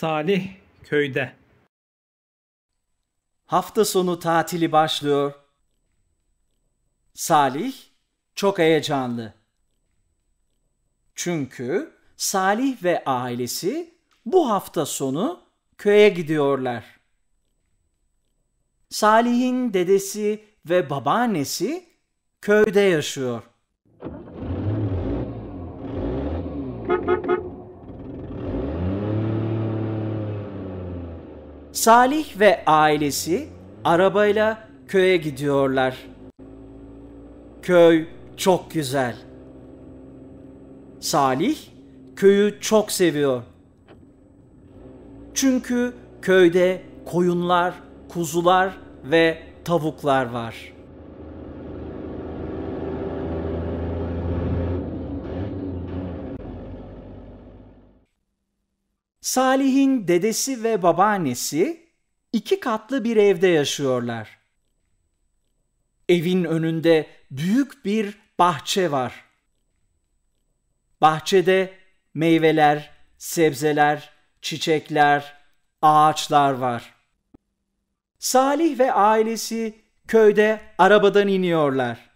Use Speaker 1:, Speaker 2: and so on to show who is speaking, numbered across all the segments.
Speaker 1: Salih köyde. Hafta sonu tatili başlıyor. Salih çok heyecanlı. Çünkü Salih ve ailesi bu hafta sonu köye gidiyorlar. Salih'in dedesi ve babaannesi köyde yaşıyor. Salih ve ailesi arabayla köye gidiyorlar. Köy çok güzel. Salih köyü çok seviyor. Çünkü köyde koyunlar, kuzular ve tavuklar var. Salih'in dedesi ve babaannesi iki katlı bir evde yaşıyorlar. Evin önünde büyük bir bahçe var. Bahçede meyveler, sebzeler, çiçekler, ağaçlar var. Salih ve ailesi köyde arabadan iniyorlar.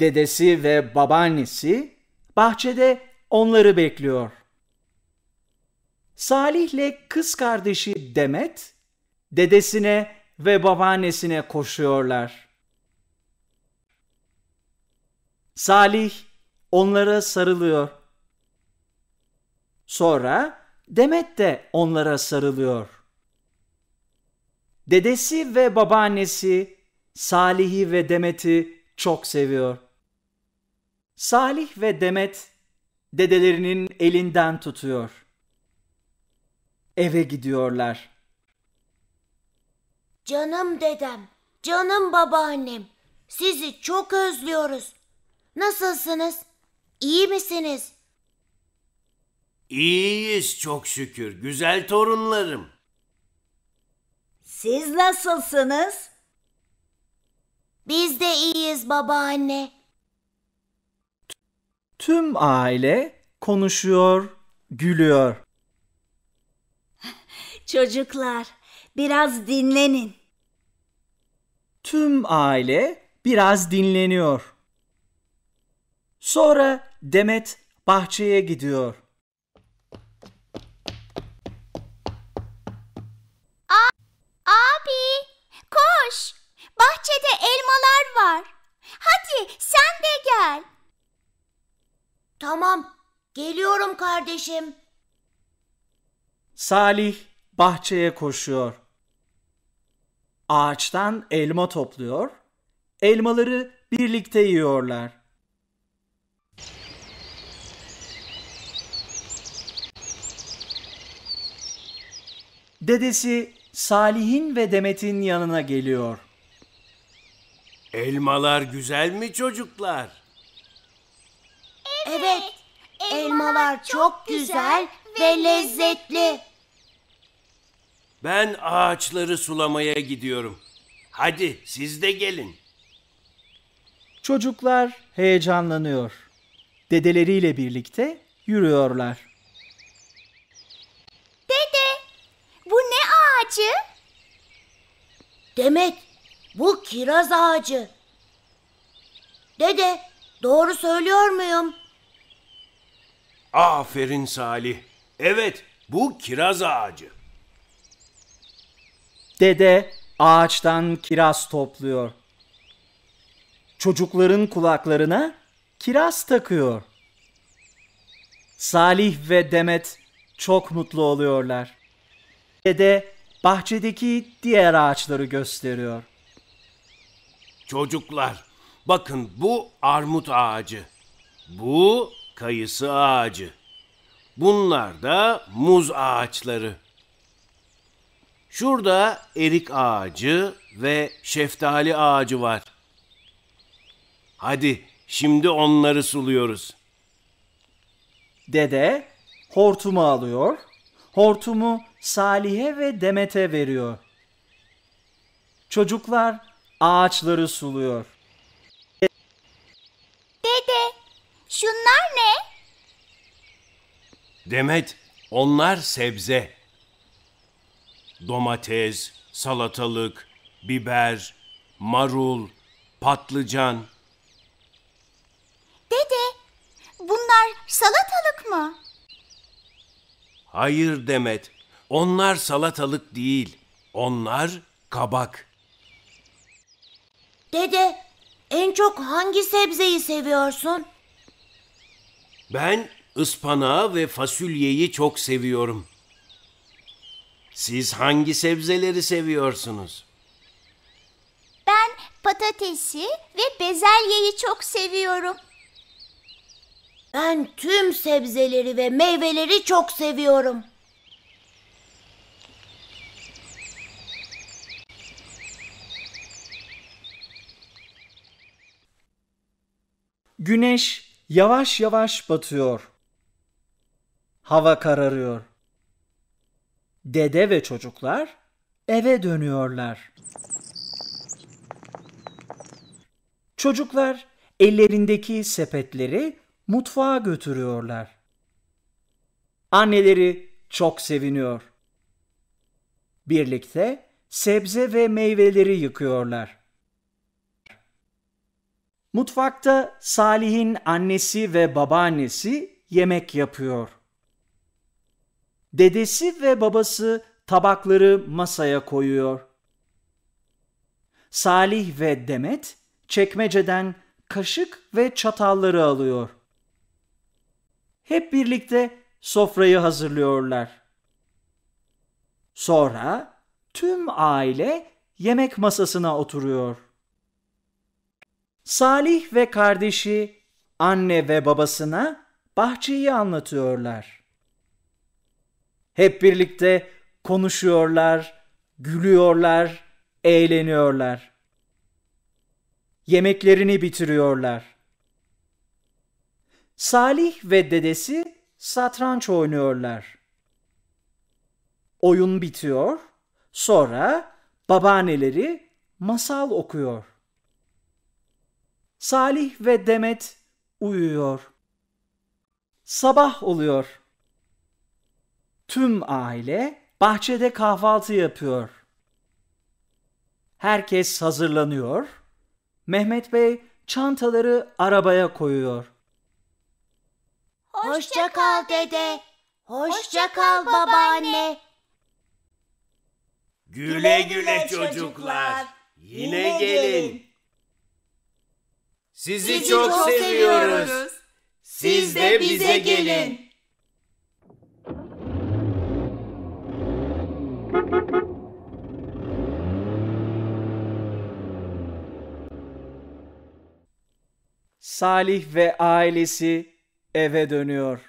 Speaker 1: Dedesi ve babaannesi bahçede onları bekliyor. Salih'le kız kardeşi Demet dedesine ve babaannesine koşuyorlar. Salih onlara sarılıyor. Sonra Demet de onlara sarılıyor. Dedesi ve babaannesi Salih'i ve Demet'i çok seviyor. Salih ve Demet dedelerinin elinden tutuyor. Eve gidiyorlar.
Speaker 2: Canım dedem, canım babaannem. Sizi çok özlüyoruz. Nasılsınız? İyi misiniz?
Speaker 3: İyiyiz çok şükür güzel torunlarım.
Speaker 2: Siz nasılsınız? Biz de iyiyiz babaanne.
Speaker 1: Tüm aile konuşuyor, gülüyor.
Speaker 2: Çocuklar, biraz dinlenin.
Speaker 1: Tüm aile biraz dinleniyor. Sonra Demet bahçeye gidiyor.
Speaker 2: kardeşim.
Speaker 1: Salih bahçeye koşuyor. Ağaçtan elma topluyor. Elmaları birlikte yiyorlar. Dedesi Salih'in ve Demet'in yanına geliyor.
Speaker 3: Elmalar güzel mi çocuklar?
Speaker 2: Evet. Elmalar çok güzel
Speaker 1: ve lezzetli.
Speaker 3: Ben ağaçları sulamaya gidiyorum. Hadi siz de gelin.
Speaker 1: Çocuklar heyecanlanıyor. Dedeleriyle birlikte yürüyorlar.
Speaker 2: Dede, bu ne ağacı? Demek bu kiraz ağacı. Dede, doğru söylüyor muyum?
Speaker 3: Aferin Salih. Evet, bu kiraz ağacı.
Speaker 1: Dede ağaçtan kiraz topluyor. Çocukların kulaklarına kiraz takıyor. Salih ve Demet çok mutlu oluyorlar. Dede bahçedeki diğer ağaçları gösteriyor.
Speaker 3: Çocuklar, bakın bu armut ağacı. Bu kayısı ağacı. Bunlar da muz ağaçları. Şurada erik ağacı ve şeftali ağacı var. Hadi
Speaker 1: şimdi onları suluyoruz. Dede hortumu alıyor. Hortumu Salih'e ve Demet'e veriyor. Çocuklar ağaçları suluyor. Demet,
Speaker 3: onlar sebze. Domates, salatalık, biber, marul, patlıcan.
Speaker 2: Dede, bunlar salatalık mı?
Speaker 3: Hayır Demet, onlar salatalık değil. Onlar kabak.
Speaker 2: Dede, en çok hangi sebzeyi seviyorsun?
Speaker 3: Ben Ispanağı ve fasulyeyi çok seviyorum. Siz hangi sebzeleri seviyorsunuz?
Speaker 2: Ben patatesi ve bezelyeyi çok seviyorum. Ben tüm sebzeleri ve meyveleri çok seviyorum.
Speaker 1: Güneş yavaş yavaş batıyor hava kararıyor. Dede ve çocuklar eve dönüyorlar. Çocuklar ellerindeki sepetleri mutfağa götürüyorlar. Anneleri çok seviniyor. Birlikte sebze ve meyveleri yıkıyorlar. Mutfakta Salih'in annesi ve babaannesi yemek yapıyor. Dedesi ve babası tabakları masaya koyuyor. Salih ve Demet çekmeceden kaşık ve çatalları alıyor. Hep birlikte sofrayı hazırlıyorlar. Sonra tüm aile yemek masasına oturuyor. Salih ve kardeşi anne ve babasına bahçeyi anlatıyorlar. Hep birlikte konuşuyorlar, gülüyorlar, eğleniyorlar. Yemeklerini bitiriyorlar. Salih ve dedesi satranç oynuyorlar. Oyun bitiyor. Sonra babaanneleri masal okuyor. Salih ve Demet uyuyor. Sabah oluyor. Tüm aile bahçede kahvaltı yapıyor. Herkes hazırlanıyor. Mehmet Bey çantaları arabaya koyuyor.
Speaker 2: Hoşça kal dede. Hoşça kal babaanne.
Speaker 1: Güle güle
Speaker 3: çocuklar. Yine gelin. Sizi, çok seviyoruz. Siz de bize gelin.
Speaker 1: Salih ve ailesi eve dönüyor.